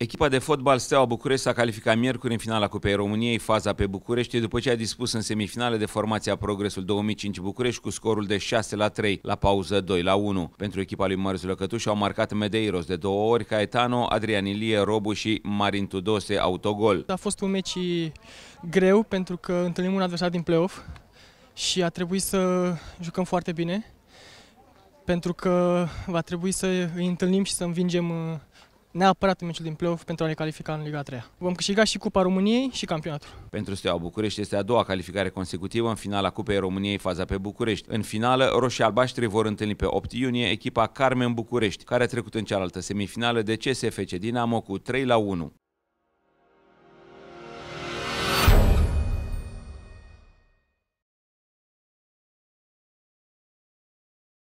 Echipa de fotbal Steaua București s-a calificat miercuri în finala Cupei României, faza pe București, după ce a dispus în semifinale de formația Progresul 2005 București cu scorul de 6 la 3, la pauză 2 la 1. Pentru echipa lui Mărzu Lăcătuș au marcat Medeiros de două ori, Caetano, Adrian Ilie, Robu și Marin Tudose autogol. A fost un meci greu pentru că întâlnim un adversar din play-off și a trebuit să jucăm foarte bine pentru că va trebui să îi întâlnim și să învingem neapărat în meciul din play-off pentru a ne califica în Liga 3. Vom câștiga și Cupa României și campionatul. Pentru Steaua București este a doua calificare consecutivă în finala Cupei României faza pe București. În finală, roșii albaștri vor întâlni pe 8 iunie echipa Carmen București, care a trecut în cealaltă semifinală de CSFC Dinamo cu 3 la 1.